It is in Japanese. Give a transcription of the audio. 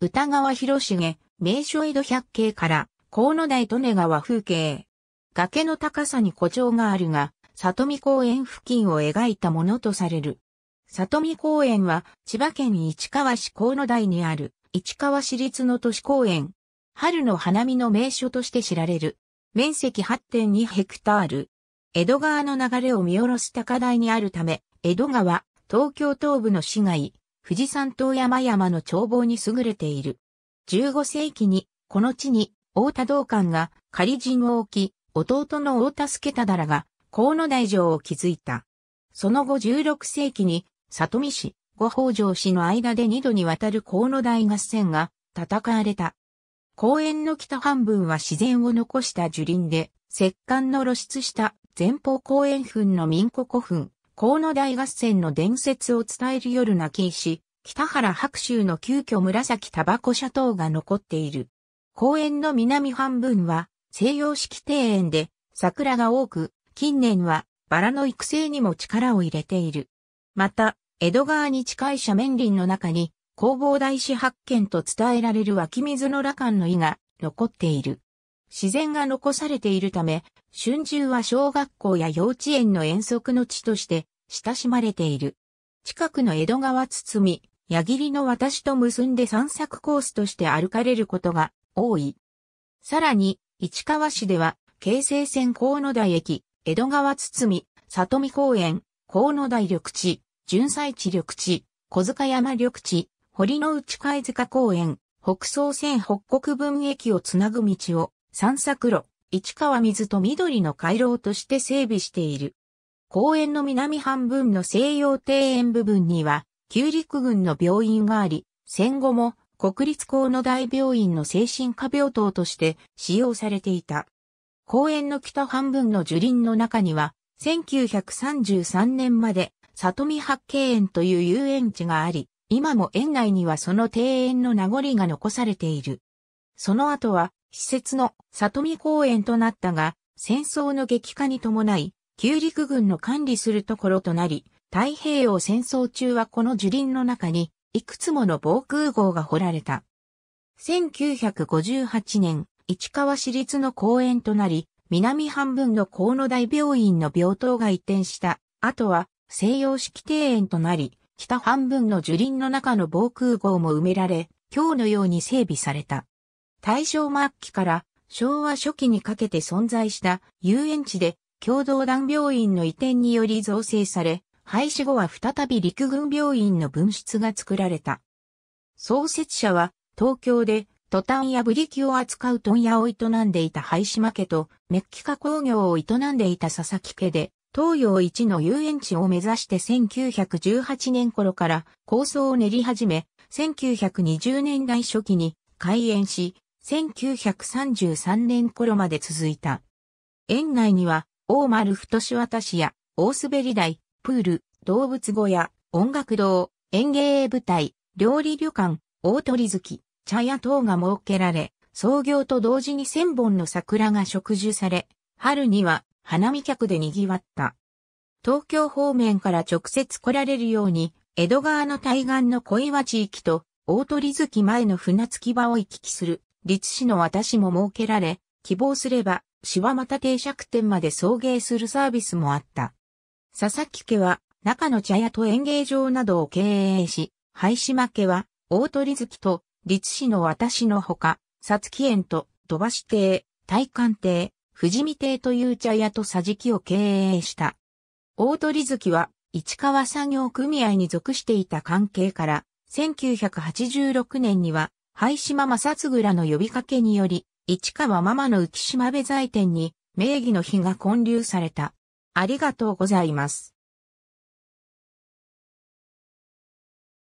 歌川広重、名所江戸百景から、河野台利根川風景。崖の高さに古城があるが、里見公園付近を描いたものとされる。里見公園は、千葉県市川市河野台にある、市川市立の都市公園。春の花見の名所として知られる。面積8.2ヘクタール。江戸川の流れを見下ろす高台にあるため、江戸川、東京東部の市街、富士山と山々の眺望に優れている。15世紀に、この地に、大田道館が仮陣を置き、弟の大田助忠が、河野大城を築いた。その後16世紀に、里見氏、五北条氏の間で二度にわたる河野大合戦が戦われた。公園の北半分は自然を残した樹林で、石棺の露出した前方公園墳の民古古墳、河野大合戦の伝説を伝える夜泣き石、北原白州の急遽紫タバコ車等が残っている。公園の南半分は西洋式庭園で桜が多く、近年はバラの育成にも力を入れている。また、江戸川に近い斜面林の中に弘法大師発見と伝えられる湧き水の羅漢の意が残っている。自然が残されているため、春秋は小学校や幼稚園の遠足の地として親しまれている。近くの江戸川堤、矢切の私と結んで散策コースとして歩かれることが多い。さらに、市川市では、京成線河野台駅、江戸川堤、里見公園、河野台緑地、純彩地緑地、小塚山緑地、堀之内貝塚公園、北総線北国分駅をつなぐ道を散策路、市川水と緑の回廊として整備している。公園の南半分の西洋庭園部分には、旧陸軍の病院があり、戦後も国立高の大病院の精神科病棟として使用されていた。公園の北半分の樹林の中には、1933年まで里見八景園という遊園地があり、今も園内にはその庭園の名残が残されている。その後は、施設の里見公園となったが、戦争の激化に伴い、旧陸軍の管理するところとなり、太平洋戦争中はこの樹林の中に、いくつもの防空壕が掘られた。1958年、市川市立の公園となり、南半分の河野大病院の病棟が移転した。あとは、西洋式庭園となり、北半分の樹林の中の防空壕も埋められ、今日のように整備された。大正末期から昭和初期にかけて存在した遊園地で共同団病院の移転により造成され、廃止後は再び陸軍病院の分室が作られた。創設者は東京でトタンやブリキを扱う問屋を営んでいた廃島家とメッキ加工業を営んでいた佐々木家で東洋一の遊園地を目指して1918年頃から構想を練り始め、1920年代初期に開園し、1933年頃まで続いた。園内には大丸太渡しや、大滑り台、プール、動物小屋、音楽堂、園芸舞台、料理旅館、大鳥月、茶屋等が設けられ、創業と同時に千本の桜が植樹され、春には花見客で賑わった。東京方面から直接来られるように、江戸川の対岸の小岩地域と、大鳥月前の船着き場を行き来する、立志の私も設けられ、希望すれば、柴又定釈店まで送迎するサービスもあった。佐々木家は中野茶屋と演芸場などを経営し、灰島家は大鳥月と立市の私のほか、さつ園と土橋亭、大館亭、富士見亭という茶屋と桟敷を経営した。大鳥月は市川産業組合に属していた関係から、1986年には、灰島正嗣らの呼びかけにより、市川ママの浮島部財店に名義の碑が建立された。ありがとうございます。